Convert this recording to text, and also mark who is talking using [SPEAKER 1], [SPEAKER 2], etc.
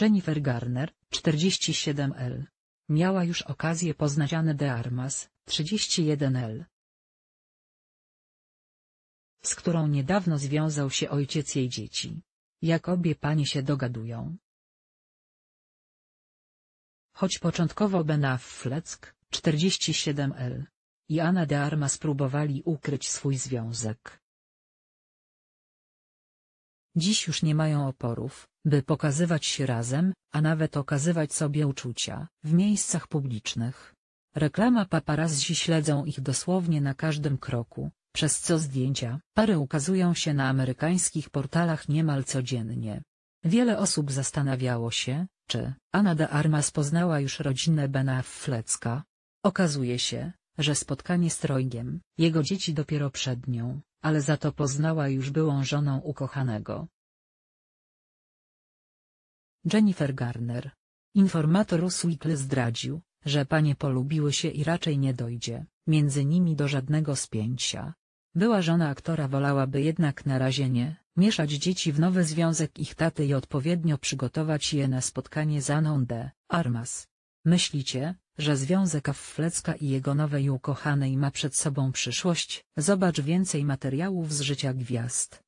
[SPEAKER 1] Jennifer Garner, 47L. Miała już okazję poznać Anne de Armas, 31L. Z którą niedawno związał się ojciec jej dzieci. Jak obie panie się dogadują. Choć początkowo Ben Affleck, 47L. I Anna de Armas próbowali ukryć swój związek. Dziś już nie mają oporów, by pokazywać się razem, a nawet okazywać sobie uczucia, w miejscach publicznych. Reklama paparazzi śledzą ich dosłownie na każdym kroku, przez co zdjęcia pary ukazują się na amerykańskich portalach niemal codziennie. Wiele osób zastanawiało się, czy Anna de Armas poznała już rodzinę Bena Okazuje się, że spotkanie z Trojgiem, jego dzieci dopiero przed nią, ale za to poznała już byłą żoną ukochanego. Jennifer Garner. Informator Uswikl zdradził, że panie polubiły się i raczej nie dojdzie, między nimi do żadnego spięcia. Była żona aktora wolałaby jednak na razie nie, mieszać dzieci w nowy związek ich taty i odpowiednio przygotować je na spotkanie z Aną de Armas. Myślicie, że związek Afflecka i jego nowej ukochanej ma przed sobą przyszłość. Zobacz więcej materiałów z życia gwiazd.